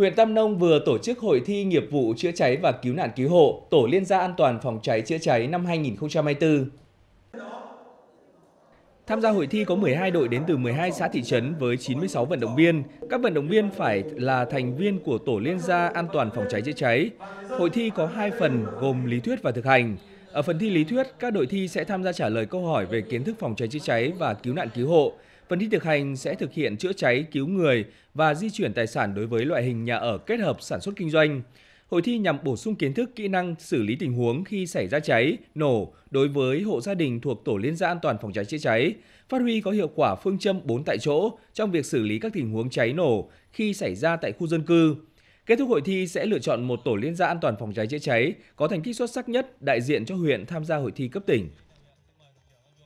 Huyện Tam Nông vừa tổ chức hội thi nghiệp vụ chữa cháy và cứu nạn cứu hộ, tổ liên gia an toàn phòng cháy chữa cháy năm 2024. Tham gia hội thi có 12 đội đến từ 12 xã thị trấn với 96 vận động viên. Các vận động viên phải là thành viên của tổ liên gia an toàn phòng cháy chữa cháy. Hội thi có hai phần gồm lý thuyết và thực hành. Ở phần thi lý thuyết, các đội thi sẽ tham gia trả lời câu hỏi về kiến thức phòng cháy chữa cháy và cứu nạn cứu hộ. Phần thi thực hành sẽ thực hiện chữa cháy, cứu người và di chuyển tài sản đối với loại hình nhà ở kết hợp sản xuất kinh doanh. Hội thi nhằm bổ sung kiến thức, kỹ năng xử lý tình huống khi xảy ra cháy, nổ đối với hộ gia đình thuộc tổ liên gia an toàn phòng cháy chữa cháy, phát huy có hiệu quả phương châm 4 tại chỗ trong việc xử lý các tình huống cháy nổ khi xảy ra tại khu dân cư. Kết thúc hội thi sẽ lựa chọn một tổ liên gia an toàn phòng cháy chữa cháy có thành tích xuất sắc nhất đại diện cho huyện tham gia hội thi cấp tỉnh.